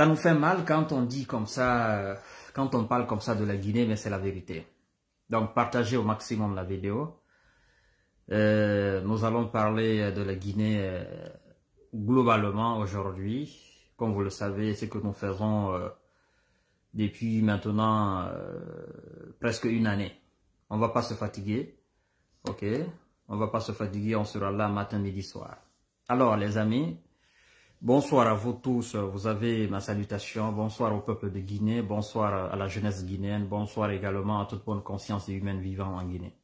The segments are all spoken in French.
Ça nous fait mal quand on dit comme ça, euh, quand on parle comme ça de la Guinée, mais c'est la vérité. Donc partagez au maximum la vidéo. Euh, nous allons parler euh, de la Guinée globalement aujourd'hui. Comme vous le savez, c'est que nous faisons depuis maintenant presque une année. On ne va pas se fatiguer, ok On va pas se fatiguer, on sera là matin, midi, soir. Alors les amis, Bonsoir à vous tous, vous avez ma salutation, bonsoir au peuple de Guinée, bonsoir à la jeunesse guinéenne, bonsoir également à toute bonne conscience humaine vivant en Guinée.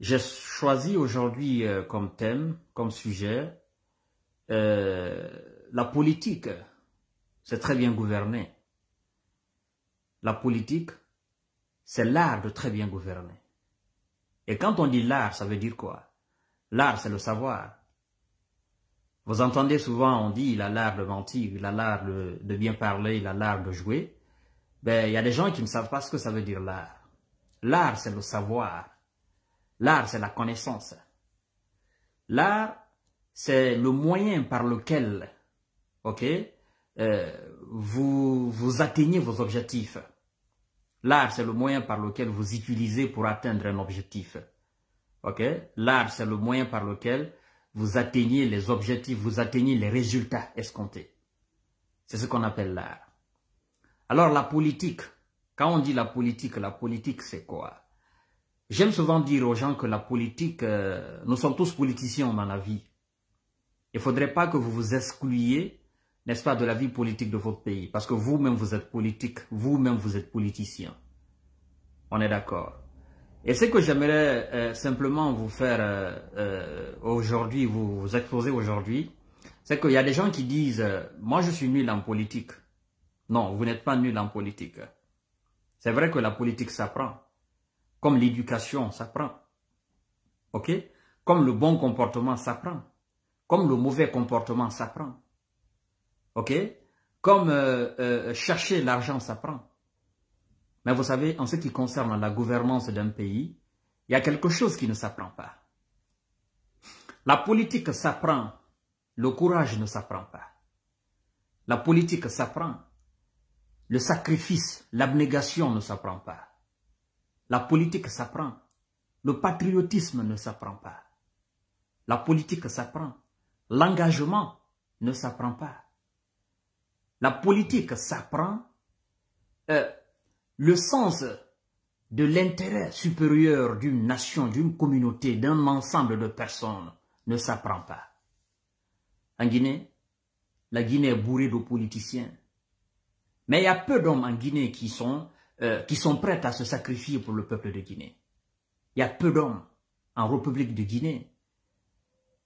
J'ai choisi aujourd'hui euh, comme thème, comme sujet, euh, la politique, c'est très bien gouverner. La politique, c'est l'art de très bien gouverner. Et quand on dit l'art, ça veut dire quoi L'art, c'est le savoir. Vous entendez souvent, on dit, il a l'art de mentir, il a l'art de, bien parler, il a l'art de jouer. Ben, il y a des gens qui ne savent pas ce que ça veut dire l'art. L'art, c'est le savoir. L'art, c'est la connaissance. L'art, c'est le moyen par lequel, ok, euh, vous, vous atteignez vos objectifs. L'art, c'est le moyen par lequel vous utilisez pour atteindre un objectif. ok L'art, c'est le moyen par lequel vous atteignez les objectifs, vous atteignez les résultats escomptés. C'est ce qu'on appelle l'art. Alors la politique, quand on dit la politique, la politique c'est quoi J'aime souvent dire aux gens que la politique, euh, nous sommes tous politiciens dans la vie. Il ne faudrait pas que vous vous excluiez, n'est-ce pas, de la vie politique de votre pays. Parce que vous-même, vous êtes politique, vous-même, vous êtes politicien. On est d'accord. Et ce que j'aimerais euh, simplement vous faire euh, euh, aujourd'hui, vous, exposer aujourd'hui, c'est qu'il y a des gens qui disent Moi, je suis nul en politique ». Non, vous n'êtes pas nul en politique. C'est vrai que la politique s'apprend, comme l'éducation s'apprend, ok Comme le bon comportement s'apprend, comme le mauvais comportement s'apprend, ok Comme euh, chercher l'argent s'apprend. Mais vous savez, en ce qui concerne la gouvernance d'un pays, il y a quelque chose qui ne s'apprend pas. La politique s'apprend, le courage ne s'apprend pas. La politique s'apprend, le sacrifice, l'abnégation ne s'apprend pas. La politique s'apprend, le patriotisme ne s'apprend pas. La politique s'apprend, l'engagement ne s'apprend pas. La politique s'apprend, euh, le sens de l'intérêt supérieur d'une nation, d'une communauté, d'un ensemble de personnes ne s'apprend pas. En Guinée, la Guinée est bourrée de politiciens. Mais il y a peu d'hommes en Guinée qui sont, euh, qui sont prêts à se sacrifier pour le peuple de Guinée. Il y a peu d'hommes en République de Guinée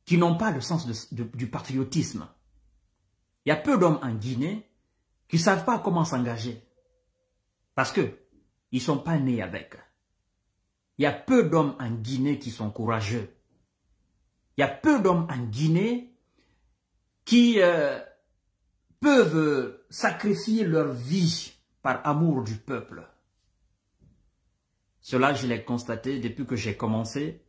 qui n'ont pas le sens du patriotisme. Il y a peu d'hommes en Guinée qui ne savent pas comment s'engager. Parce que ils ne sont pas nés avec. Il y a peu d'hommes en Guinée qui sont courageux. Il y a peu d'hommes en Guinée qui euh, peuvent sacrifier leur vie par amour du peuple. Cela, je l'ai constaté depuis que j'ai commencé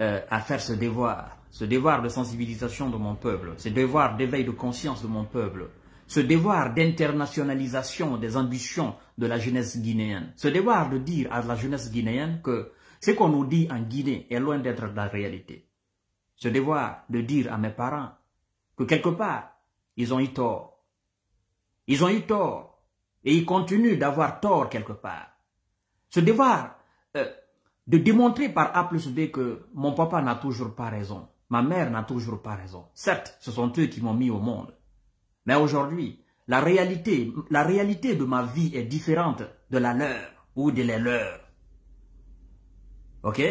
euh, à faire ce devoir, ce devoir de sensibilisation de mon peuple, ce devoir d'éveil de conscience de mon peuple, ce devoir d'internationalisation des ambitions de la jeunesse guinéenne, ce devoir de dire à la jeunesse guinéenne que ce qu'on nous dit en Guinée est loin d'être la réalité. Ce devoir de dire à mes parents que quelque part, ils ont eu tort. Ils ont eu tort et ils continuent d'avoir tort quelque part. Ce devoir euh, de démontrer par A plus B que mon papa n'a toujours pas raison, ma mère n'a toujours pas raison. Certes, ce sont eux qui m'ont mis au monde. Mais aujourd'hui, la réalité, la réalité de ma vie est différente de la leur ou de les leurs. Ok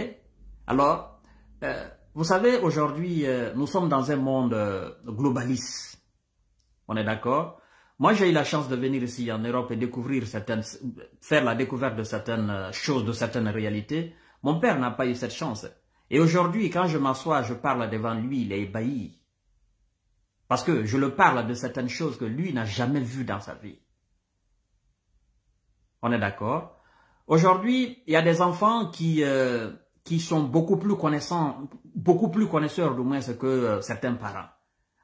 Alors, euh, vous savez, aujourd'hui, euh, nous sommes dans un monde euh, globaliste. On est d'accord Moi, j'ai eu la chance de venir ici en Europe et découvrir certaines, faire la découverte de certaines euh, choses, de certaines réalités. Mon père n'a pas eu cette chance. Et aujourd'hui, quand je m'assois, je parle devant lui, il est ébahi. Parce que je le parle de certaines choses que lui n'a jamais vues dans sa vie. On est d'accord Aujourd'hui, il y a des enfants qui, euh, qui sont beaucoup plus connaissants, beaucoup plus connaisseurs du moins que euh, certains parents.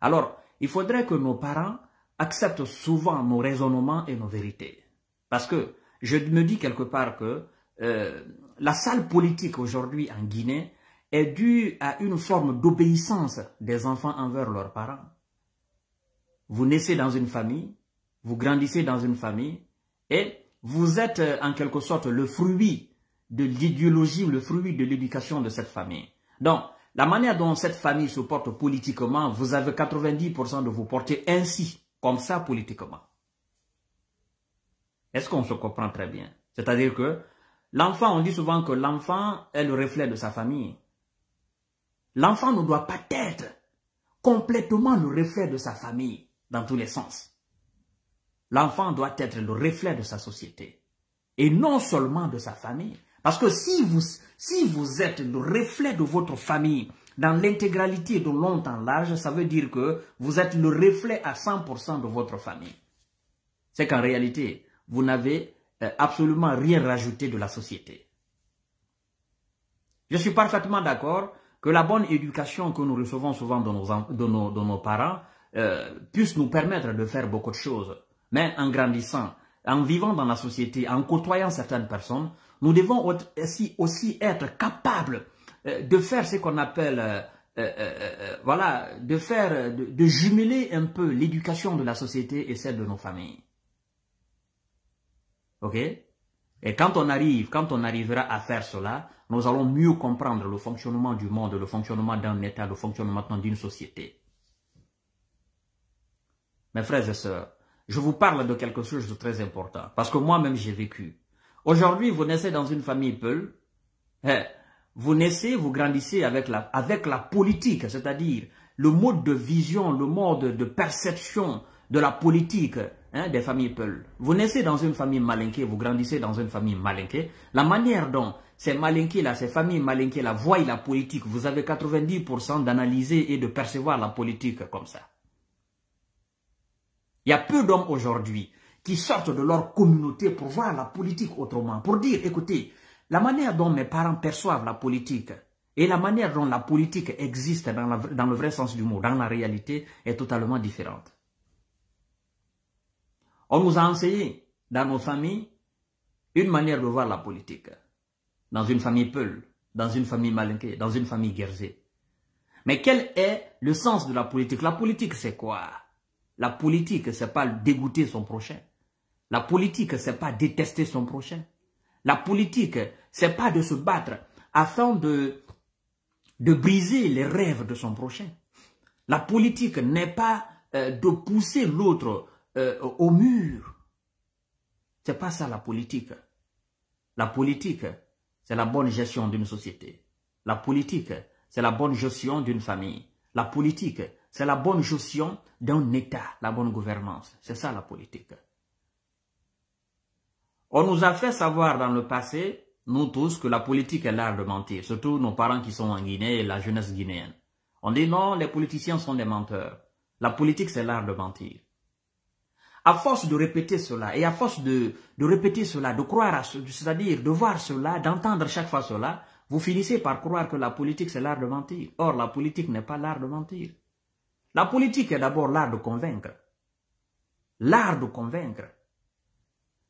Alors, il faudrait que nos parents acceptent souvent nos raisonnements et nos vérités. Parce que je me dis quelque part que euh, la salle politique aujourd'hui en Guinée est due à une forme d'obéissance des enfants envers leurs parents. Vous naissez dans une famille, vous grandissez dans une famille et vous êtes euh, en quelque sorte le fruit de l'idéologie, le fruit de l'éducation de cette famille. Donc, la manière dont cette famille se porte politiquement, vous avez 90% de vous porter ainsi, comme ça politiquement. Est-ce qu'on se comprend très bien C'est-à-dire que l'enfant, on dit souvent que l'enfant est le reflet de sa famille. L'enfant ne doit pas être complètement le reflet de sa famille dans tous les sens. L'enfant doit être le reflet de sa société et non seulement de sa famille. Parce que si vous, êtes le reflet de votre famille dans l'intégralité de longtemps large, ça veut dire que vous êtes le reflet à 100% de votre famille. C'est qu'en réalité, vous n'avez euh, absolument rien rajouté de la société. Je suis parfaitement d'accord que la bonne éducation que nous recevons souvent de nos parents euh, puissent nous permettre de faire beaucoup de choses. Mais en grandissant, en vivant dans la société, en côtoyant certaines personnes, nous devons aussi, être capables euh, de faire ce qu'on appelle, euh, voilà, de faire, de, jumeler un peu l'éducation de la société et celle de nos familles. Ok Et quand on arrive, quand on arrivera à faire cela, nous allons mieux comprendre le fonctionnement du monde, le fonctionnement d'un État, le fonctionnement d'une société. Mes frères et sœurs, je vous parle de quelque chose de très important. Parce que moi-même, j'ai vécu. Aujourd'hui, vous naissez dans une famille Peul. Eh, vous naissez, vous grandissez avec la, avec la politique, c'est-à-dire le mode de vision, le mode de perception de la politique hein, des familles Peul. Vous naissez dans une famille malinquée, vous grandissez dans une famille malinquée. La manière dont ces malinqués-là, ces familles malinquées-là voient la politique, vous avez 90% d'analyser et de percevoir la politique comme ça. Il y a peu d'hommes aujourd'hui qui sortent de leur communauté pour voir la politique autrement, pour dire, écoutez, la manière dont mes parents perçoivent la politique et la manière dont la politique existe dans, le vrai sens du mot, dans la réalité, est totalement différente. On nous a enseigné dans nos familles une manière de voir la politique. Dans une famille Peul, dans une famille Malinké, dans une famille Guerzé. Mais quel est le sens de la politique La politique, c'est quoi la politique, c'est pas dégoûter son prochain. La politique, c'est pas détester son prochain. La politique, c'est pas de se battre afin de, de briser les rêves de son prochain. La politique n'est pas euh, de pousser l'autre euh, au mur. C'est pas ça la politique. La politique, c'est la bonne gestion d'une société. La politique, c'est la bonne gestion d'une famille. La politique, c'est la bonne gestion d'un État, la bonne gouvernance. C'est ça la politique. On nous a fait savoir dans le passé, nous tous, que la politique est l'art de mentir, surtout nos parents qui sont en Guinée et la jeunesse guinéenne. On dit non, les politiciens sont des menteurs. La politique, c'est l'art de mentir. À force de répéter cela, et à force de, de répéter cela, de croire à cela, c'est-à-dire de voir cela, d'entendre chaque fois cela, vous finissez par croire que la politique, c'est l'art de mentir. Or, la politique n'est pas l'art de mentir. La politique est d'abord l'art de convaincre. L'art de convaincre.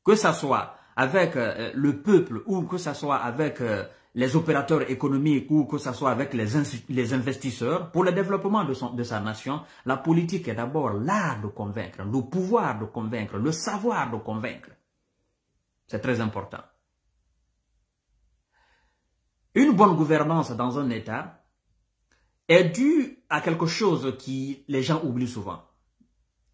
Que ce soit avec euh, le peuple ou que ce soit avec euh, les opérateurs économiques ou que ce soit avec les, les investisseurs, pour le développement de, de sa nation, la politique est d'abord l'art de convaincre, le pouvoir de convaincre, le savoir de convaincre. C'est très important. Une bonne gouvernance dans un État est dû à quelque chose que les gens oublient souvent.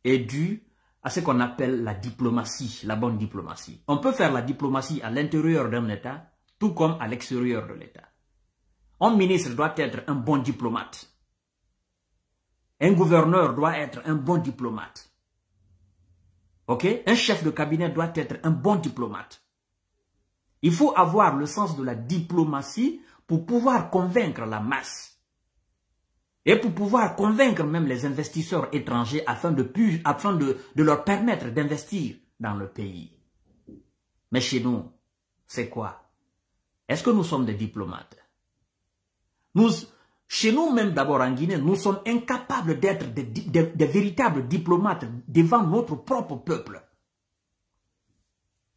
Est dû à ce qu'on appelle la diplomatie, la bonne diplomatie. On peut faire la diplomatie à l'intérieur d'un État, tout comme à l'extérieur de l'État. Un ministre doit être un bon diplomate. Un gouverneur doit être un bon diplomate. Ok? Un chef de cabinet doit être un bon diplomate. Il faut avoir le sens de la diplomatie pour pouvoir convaincre la masse et pour pouvoir convaincre même les investisseurs étrangers afin de, afin de, leur permettre d'investir dans le pays. Mais chez nous, c'est quoi Est-ce que nous sommes des diplomates nous, Chez nous même d'abord en Guinée, nous sommes incapables d'être des, véritables diplomates devant notre propre peuple.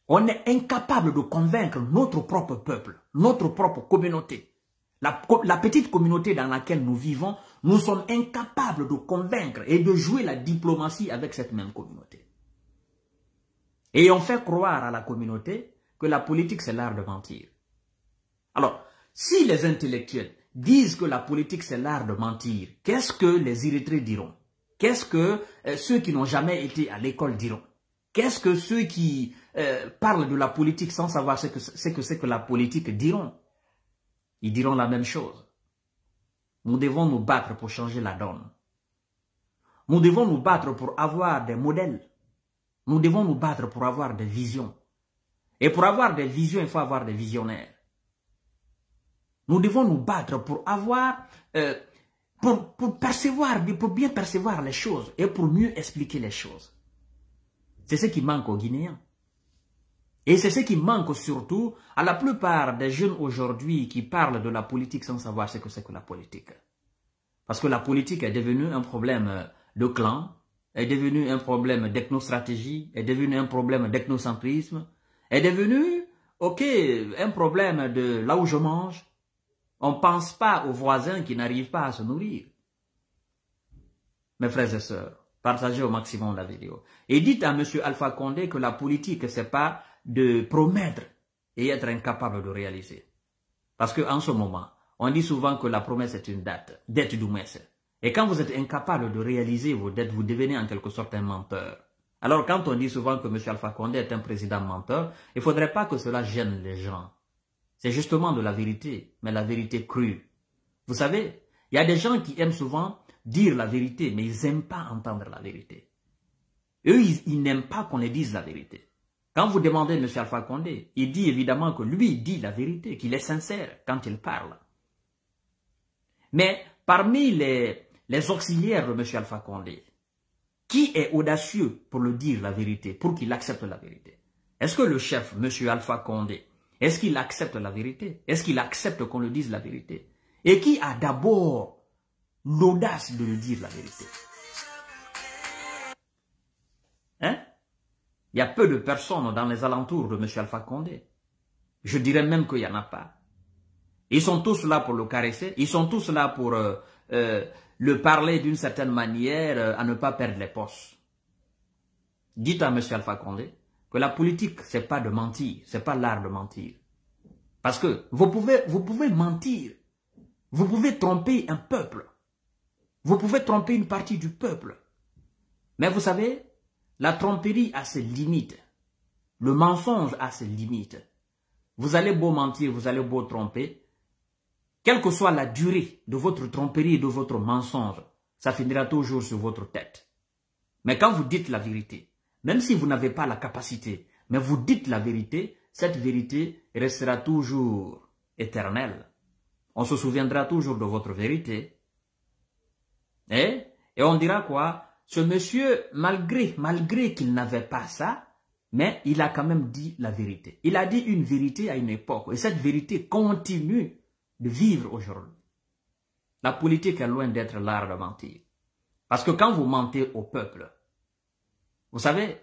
On est incapable de convaincre notre propre peuple, notre propre communauté. la, petite communauté dans laquelle nous vivons, nous sommes incapables de convaincre et de jouer la diplomatie avec cette même communauté. Et on fait croire à la communauté que la politique, c'est l'art de mentir. Alors, si les intellectuels disent que la politique, c'est l'art de mentir, qu'est-ce que les irrités diront Qu'est-ce que euh, ceux qui n'ont jamais été à l'école diront Qu'est-ce que ceux qui euh, parlent de la politique sans savoir ce que c'est que, que la politique diront Ils diront la même chose. Nous devons nous battre pour changer la donne. Nous devons nous battre pour avoir des modèles. Nous devons nous battre pour avoir des visions. Et pour avoir des visions, il faut avoir des visionnaires. Nous devons nous battre pour avoir, euh, pour, pour percevoir, pour bien percevoir les choses et pour mieux expliquer les choses. C'est ce qui manque aux Guinéens. Et c'est ce qui manque surtout à la plupart des jeunes aujourd'hui qui parlent de la politique sans savoir ce que c'est que la politique. Parce que la politique est devenue un problème euh, de clan, est devenue un problème d'ethnostratégie, est devenue un problème d'ethnocentrisme, est devenue, ok, un problème de là où je mange. On ne pense pas aux voisins qui n'arrivent pas à se nourrir. Mes frères et sœurs, partagez au maximum la vidéo. Et dites à M. Alpha Condé que la politique, c'est pas de promettre et être incapable de réaliser. Parce qu'en ce moment, on dit souvent que la promesse est une date, dette d'oumesse. Et quand vous êtes incapable de réaliser vos dettes, vous devenez en quelque sorte un menteur. Alors quand on dit souvent que M. Alpha Condé est un président menteur, il ne faudrait pas que cela gêne les gens. C'est justement de la vérité, mais la vérité crue. Vous savez, il y a des gens qui aiment souvent dire la vérité, mais ils n'aiment pas entendre la vérité. Eux, ils n'aiment pas qu'on les dise la vérité. Quand vous demandez M. Alpha Condé, il dit évidemment que lui dit la vérité, qu'il est sincère quand il parle. Mais parmi les, les auxiliaires de M. Alpha Condé, qui est audacieux pour le dire la vérité, pour qu'il accepte la vérité Est-ce que le chef, M. Alpha Condé, est-ce qu'il accepte la vérité Est-ce qu'il accepte qu'on le dise la vérité Et qui a d'abord l'audace de le dire la vérité Hein il y a peu de personnes dans les alentours de M. Alpha Condé. Je dirais même qu'il n'y en a pas. Ils sont tous là pour le caresser, ils sont tous là pour euh, euh, le parler d'une certaine manière euh, à ne pas perdre les postes. Dites à M. Alpha Condé que la politique, c'est pas de mentir, c'est pas l'art de mentir. Parce que vous pouvez, vous pouvez mentir, vous pouvez tromper un peuple, vous pouvez tromper une partie du peuple. Mais vous savez, la tromperie a ses limites. Le mensonge a ses limites. Vous allez beau mentir, vous allez beau tromper. Quelle que soit la durée de votre tromperie et de votre mensonge, ça finira toujours sur votre tête. Mais quand vous dites la vérité, même si vous n'avez pas la capacité, mais vous dites la vérité, cette vérité restera toujours éternelle. On se souviendra toujours de votre vérité. Et, et on dira quoi ce monsieur, malgré, malgré qu'il n'avait pas ça, mais il a quand même dit la vérité. Il a dit une vérité à une époque. Et cette vérité continue de vivre aujourd'hui. La politique est loin d'être l'art de mentir. Parce que quand vous mentez au peuple, vous savez,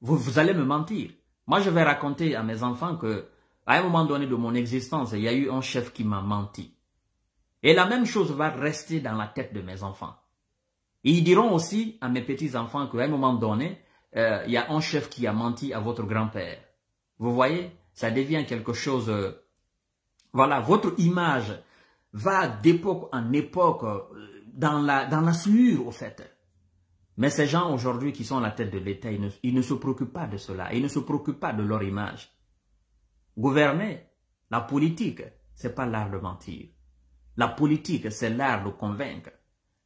vous, vous, allez me mentir. Moi, je vais raconter à mes enfants que, à un moment donné de mon existence, il y a eu un chef qui m'a menti. Et la même chose va rester dans la tête de mes enfants ils diront aussi à mes petits-enfants qu'à un moment donné, euh, il y a un chef qui a menti à votre grand-père. Vous voyez, ça devient quelque chose... Euh, voilà, votre image va d'époque en époque euh, dans la, dans la au fait. Mais ces gens aujourd'hui qui sont à la tête de l'État, ils, ne se préoccupent pas de cela. Ils ne se préoccupent pas de leur image. Gouverner, la politique, c'est pas l'art de mentir. La politique, c'est l'art de convaincre.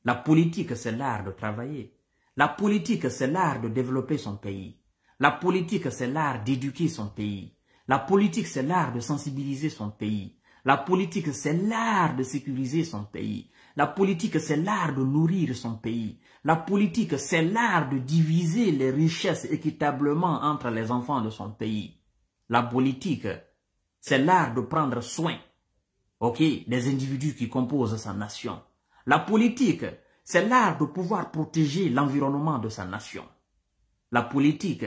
La politique, c'est l'art de travailler. La politique, c'est l'art de développer son pays. La politique, c'est l'art d'éduquer son pays. La politique, c'est l'art de sensibiliser son pays. La politique, c'est l'art de sécuriser son pays. La politique, c'est l'art de nourrir son pays. La politique, c'est l'art de diviser les richesses équitablement entre les enfants de son pays. La politique, c'est l'art de prendre soin, des individus qui composent sa nation. La politique, c'est l'art de pouvoir protéger l'environnement de sa nation. La politique,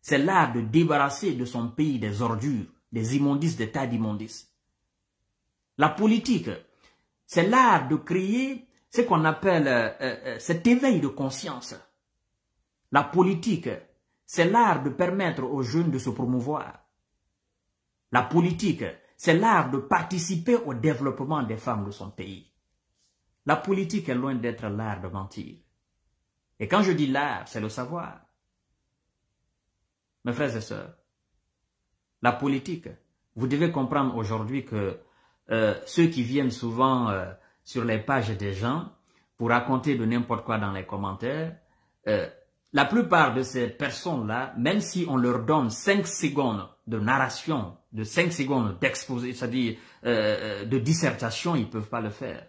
c'est l'art de débarrasser de son pays des ordures, des immondices, des tas d'immondices. La politique, c'est l'art de créer ce qu'on appelle euh, euh, cet éveil de conscience. La politique, c'est l'art de permettre aux jeunes de se promouvoir. La politique, c'est l'art de participer au développement des femmes de son pays. La politique est loin d'être l'art de mentir. Et quand je dis l'art, c'est le savoir. Mes frères et sœurs, la politique, vous devez comprendre aujourd'hui que euh, ceux qui viennent souvent euh, sur les pages des gens pour raconter de n'importe quoi dans les commentaires, euh, la plupart de ces personnes-là, même si on leur donne 5 secondes de narration, de 5 secondes d'exposé, c'est-à-dire de dissertation, ils ne peuvent pas le faire.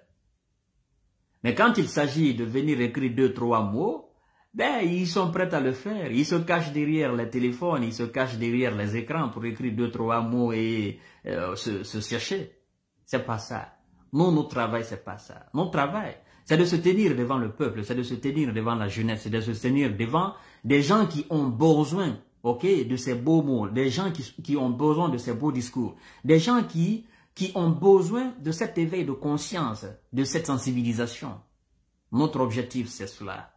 Mais quand il s'agit de venir écrire deux, trois mots, ben, ils sont prêts à le faire. Ils se cachent derrière les téléphones, ils se cachent derrière les écrans pour écrire deux, trois mots et euh, se, se chercher. C'est pas ça. Non, notre travail, c'est pas ça. Notre travail, c'est de se tenir devant le peuple, c'est de se tenir devant la jeunesse, c'est de se tenir devant des gens qui ont besoin, ok, de ces beaux mots, des gens qui, qui ont besoin de ces beaux discours, des gens qui qui ont besoin de cet éveil de conscience, de cette sensibilisation. Notre objectif, c'est cela.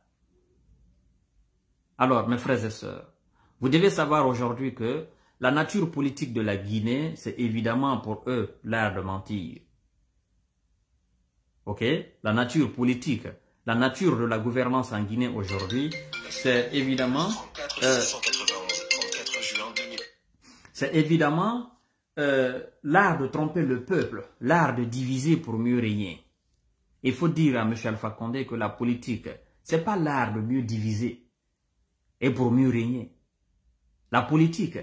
Alors, mes frères et sœurs, vous devez savoir aujourd'hui que la nature politique de la Guinée, c'est évidemment pour eux l'air de mentir. Ok La nature politique, la nature de la gouvernance en Guinée aujourd'hui, c'est évidemment... c'est évidemment euh, l'art de tromper le peuple, l'art de diviser pour mieux régner. Il faut dire à M. Alpha Condé que la politique, c'est pas l'art de mieux diviser et pour mieux régner. La politique,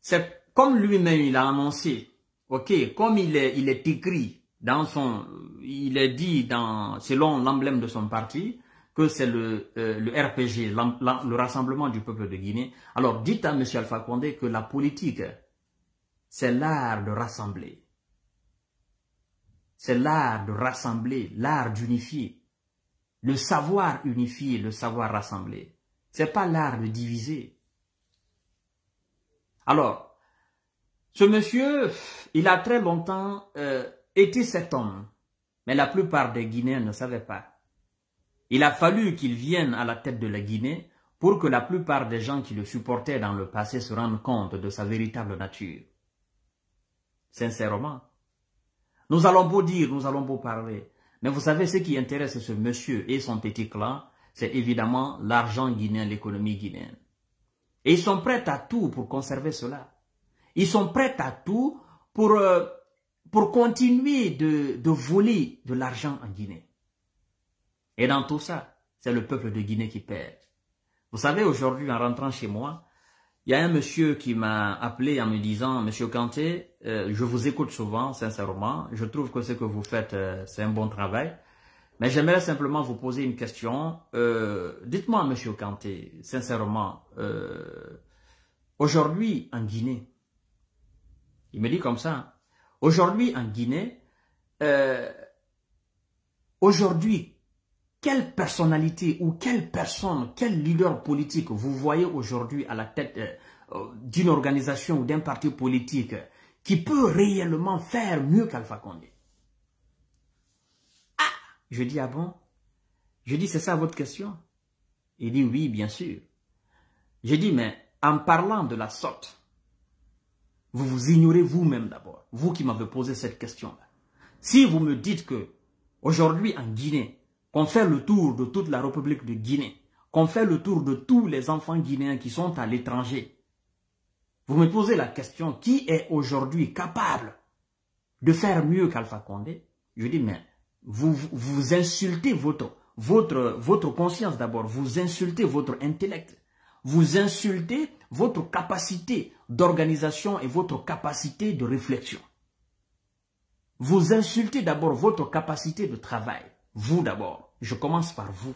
c'est comme lui-même il a annoncé, ok, comme il est, il écrit dans son, il est dit dans, selon l'emblème de son parti, que c'est le, euh, le RPG, le Rassemblement du peuple de Guinée. Alors dites à M. Alpha Condé que la politique, c'est l'art de rassembler. C'est l'art de rassembler, l'art d'unifier. Le savoir unifier, le savoir rassembler. C'est pas l'art de diviser. Alors, ce monsieur, il a très longtemps euh, été cet homme, mais la plupart des Guinéens ne savaient pas. Il a fallu qu'il vienne à la tête de la Guinée pour que la plupart des gens qui le supportaient dans le passé se rendent compte de sa véritable nature sincèrement. Nous allons beau dire, nous allons beau parler. Mais vous savez, ce qui intéresse ce monsieur et son petit clan, c'est évidemment l'argent guinéen, l'économie guinéenne. Et ils sont prêts à tout pour conserver cela. Ils sont prêts à tout pour, euh, pour continuer de, de voler de l'argent en Guinée. Et dans tout ça, c'est le peuple de Guinée qui perd. Vous savez, aujourd'hui, en rentrant chez moi, il y a un monsieur qui m'a appelé en me disant, Monsieur Kanté, euh, je vous écoute souvent, sincèrement. Je trouve que ce que vous faites, euh, c'est un bon travail. Mais j'aimerais simplement vous poser une question. Euh, Dites-moi, Monsieur Kanté, sincèrement, euh, aujourd'hui en Guinée, il me dit comme ça, aujourd'hui en Guinée, aujourd'hui, quelle personnalité ou quelle personne, quel leader politique vous voyez aujourd'hui à la tête euh, euh, d'une organisation ou d'un parti politique qui peut réellement faire mieux qu'Alpha Condé Ah Je dis, ah bon Je dis, c'est ça votre question Il dit, oui, bien sûr. Je dis, mais en parlant de la sorte, vous vous ignorez vous-même d'abord, vous qui m'avez posé cette question-là. Si vous me dites que aujourd'hui en Guinée, qu'on fait le tour de toute la République de Guinée, qu'on fait le tour de tous les enfants guinéens qui sont à l'étranger, vous me posez la question, qui est aujourd'hui capable de faire mieux qu'Alpha Condé Je dis, mais vous, vous insultez votre, votre, votre conscience d'abord, vous insultez votre intellect, vous insultez votre capacité d'organisation et votre capacité de réflexion. Vous insultez d'abord votre capacité de travail. Vous d'abord. Je commence par vous.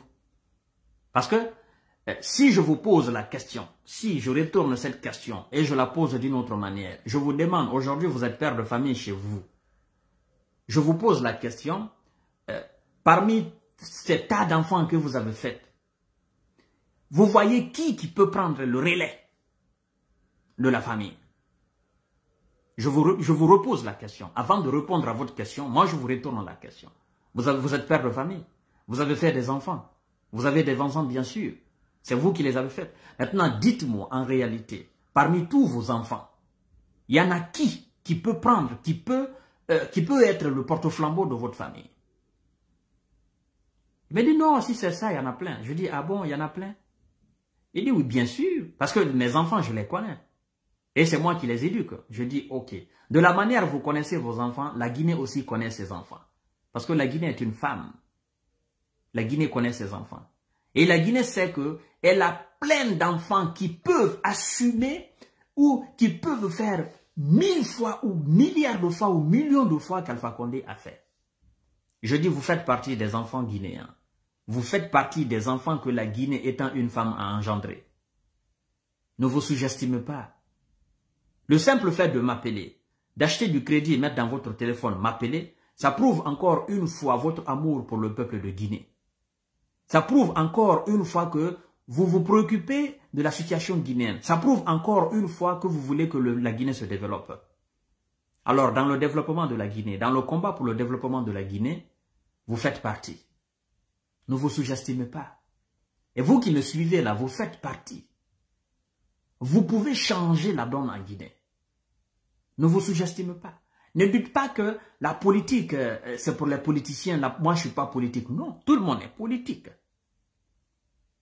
Parce que euh, si je vous pose la question, si je retourne cette question et je la pose d'une autre manière, je vous demande, aujourd'hui vous êtes père de famille chez vous, je vous pose la question, euh, parmi ces tas d'enfants que vous avez faits, vous voyez qui qui peut prendre le relais de la famille je vous, je vous repose la question. Avant de répondre à votre question, moi je vous retourne la question. Vous, êtes père de famille. Vous avez fait des enfants. Vous avez des enfants, bien sûr. C'est vous qui les avez faits. Maintenant, dites-moi en réalité, parmi tous vos enfants, il y en a qui qui peut prendre, qui peut, euh, qui peut être le porte-flambeau de votre famille Il me dit non, si c'est ça, il y en a plein. Je dis ah bon, il y en a plein Il dit oui, bien sûr, parce que mes enfants, je les connais. Et c'est moi qui les éduque. Je dis ok. De la manière vous connaissez vos enfants, la Guinée aussi connaît ses enfants. Parce que la Guinée est une femme. La Guinée connaît ses enfants. Et la Guinée sait qu'elle a plein d'enfants qui peuvent assumer ou qui peuvent faire mille fois ou milliards de fois ou millions de fois qu'Alpha Condé a fait. Je dis, vous faites partie des enfants guinéens. Vous faites partie des enfants que la Guinée étant une femme a engendré. Ne vous sous-estimez pas. Le simple fait de m'appeler, d'acheter du crédit et mettre dans votre téléphone, m'appeler, ça prouve encore une fois votre amour pour le peuple de Guinée. Ça prouve encore une fois que vous vous préoccupez de la situation guinéenne. Ça prouve encore une fois que vous voulez que la Guinée se développe. Alors, dans le développement de la Guinée, dans le combat pour le développement de la Guinée, vous faites partie. Ne vous sous-estimez pas. Et vous qui me suivez là, vous faites partie. Vous pouvez changer la donne en Guinée. Ne vous sous-estimez pas. Ne dites pas que la politique, euh, c'est pour les politiciens. moi, je ne suis pas politique. Non, tout le monde est politique.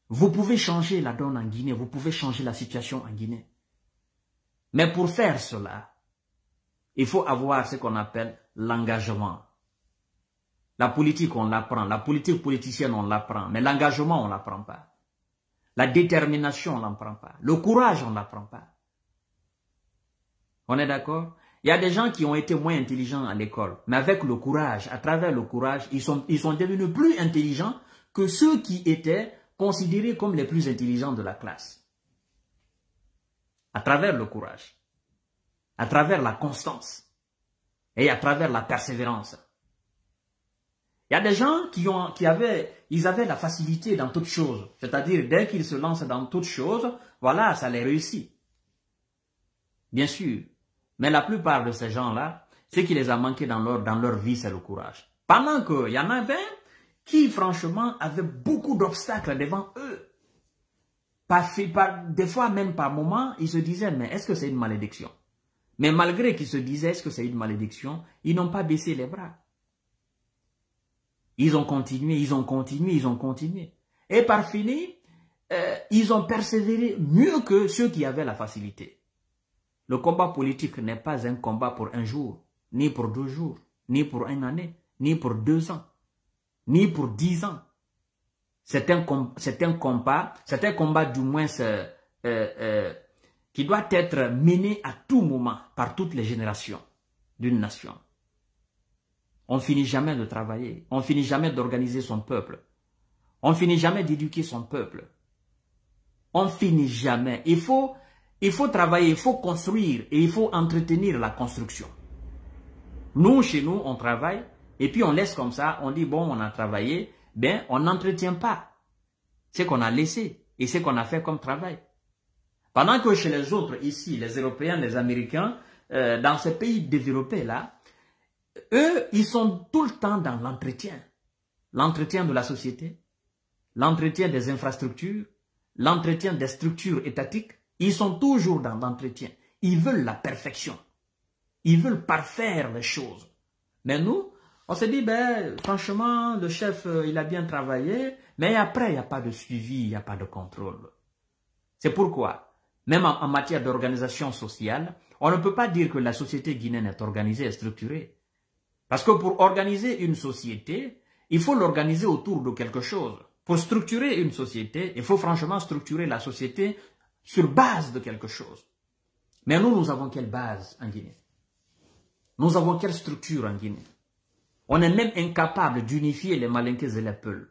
Vous pouvez changer la donne en Guinée. Vous pouvez changer la situation en Guinée. Mais pour faire cela, il faut avoir ce qu'on appelle l'engagement. La politique, on l'apprend. La politique politicienne, on l'apprend. Mais l'engagement, on ne l'apprend pas. La détermination, on ne l'apprend pas. Le courage, on ne l'apprend pas. On est d'accord il y a des gens qui ont été moins intelligents à l'école, mais avec le courage, à travers le courage, ils sont, ils sont devenus plus intelligents que ceux qui étaient considérés comme les plus intelligents de la classe. À travers le courage, à travers la constance et à travers la persévérance. Il y a des gens qui, ont, qui avaient, ils avaient la facilité dans toute chose. C'est-à-dire, dès qu'ils se lancent dans toute chose, voilà, ça les réussit. Bien sûr, mais la plupart de ces gens-là, ce qui les a manqués dans leur, dans leur vie, c'est le courage. Pendant qu'il y en avait qui, franchement, avaient beaucoup d'obstacles devant eux. des fois, même par moment ils se disaient, mais est-ce que c'est une malédiction Mais malgré qu'ils se disaient, est-ce que c'est une malédiction Ils n'ont pas baissé les bras. Ils ont continué, ils ont continué, ils ont continué. Et par fini, euh, ils ont persévéré mieux que ceux qui avaient la facilité. Le combat politique n'est pas un combat pour un jour, ni pour deux jours, ni pour une année, ni pour deux ans, ni pour dix ans. C'est un, un, combat, c'est un combat du moins euh, euh, euh, qui doit être mené à tout moment par toutes les générations d'une nation. On finit jamais de travailler, on finit jamais d'organiser son peuple, on finit jamais d'éduquer son peuple. On finit jamais. Il faut il faut travailler, il faut construire et il faut entretenir la construction. Nous, chez nous, on travaille et puis on laisse comme ça, on dit, bon, on a travaillé, ben, on n'entretient pas ce qu'on a laissé et ce qu'on a fait comme travail. Pendant que chez les autres, ici, les Européens, les Américains, euh, dans ces pays développés-là, eux, ils sont tout le temps dans l'entretien. L'entretien de la société, l'entretien des infrastructures, l'entretien des structures étatiques, ils sont toujours dans l'entretien. Ils veulent la perfection. Ils veulent parfaire les choses. Mais nous, on se dit, ben, franchement, le chef, euh, il a bien travaillé, mais après, il n'y a pas de suivi, il n'y a pas de contrôle. C'est pourquoi, même en, en matière d'organisation sociale, on ne peut pas dire que la société guinéenne est organisée et structurée. Parce que pour organiser une société, il faut l'organiser autour de quelque chose. Pour structurer une société, il faut franchement structurer la société sur base de quelque chose. Mais nous, nous avons quelle base en Guinée Nous avons quelle structure en Guinée On est même incapable d'unifier les Malinkés et les Peuls.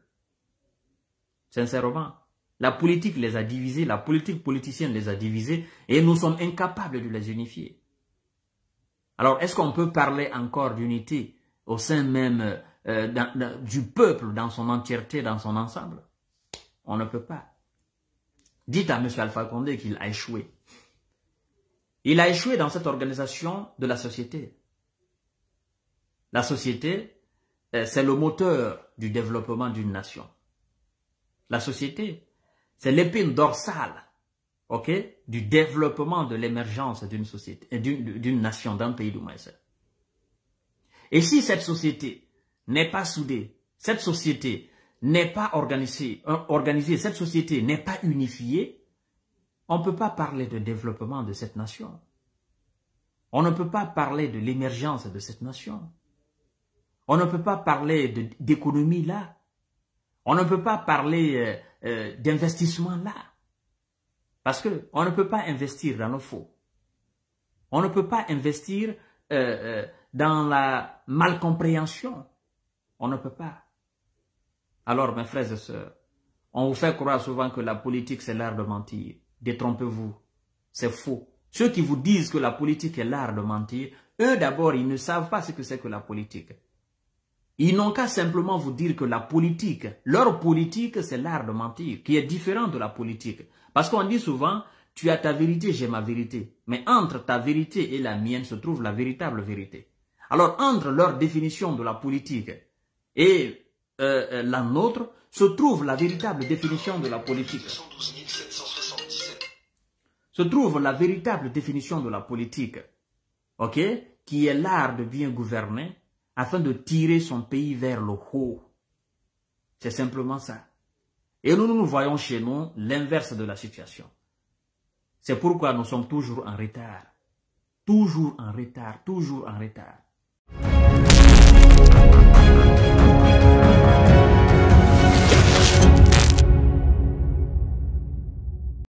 Sincèrement, la politique les a divisés, la politique politicienne les a divisés, et nous sommes incapables de les unifier. Alors, est-ce qu'on peut parler encore d'unité au sein même euh, du peuple dans son entièreté, dans son ensemble On ne peut pas dites à M. Alpha Condé qu'il a échoué. Il a échoué dans cette organisation de la société. La société, euh, c'est le moteur du développement d'une nation. La société, c'est l'épine dorsale ok, du développement de l'émergence d'une société, euh, d'une nation, d'un pays du moins. Et si cette société n'est pas soudée, cette société n'est pas organisée, euh, cette société n'est pas unifiée, on ne peut pas parler de développement de cette nation. On ne peut pas parler de l'émergence de cette nation. On ne peut pas parler d'économie là. On ne peut pas parler euh, euh, d'investissement là. Parce que on ne peut pas investir dans le faux. On ne peut pas investir dans la malcompréhension. On ne peut pas. Alors, mes frères et sœurs, on vous fait croire souvent que la politique, c'est l'art de mentir. Détrompez-vous. C'est faux. Ceux qui vous disent que la politique est l'art de mentir, eux d'abord, ils ne savent pas ce que c'est que la politique. Ils n'ont qu'à simplement vous dire que la politique, leur politique, c'est l'art de mentir, qui est différent de la politique. Parce qu'on dit souvent, tu as ta vérité, j'ai ma vérité. Mais entre ta vérité et la mienne se trouve la véritable vérité. Alors, entre leur définition de la politique et euh, euh, la nôtre, se trouve la véritable définition de la politique. Se trouve la véritable définition de la politique, ok, qui est l'art de bien gouverner afin de tirer son pays vers le haut. C'est simplement ça. Et nous, nous voyons chez nous l'inverse de la situation. C'est pourquoi nous sommes toujours en retard. Toujours en retard, toujours en retard.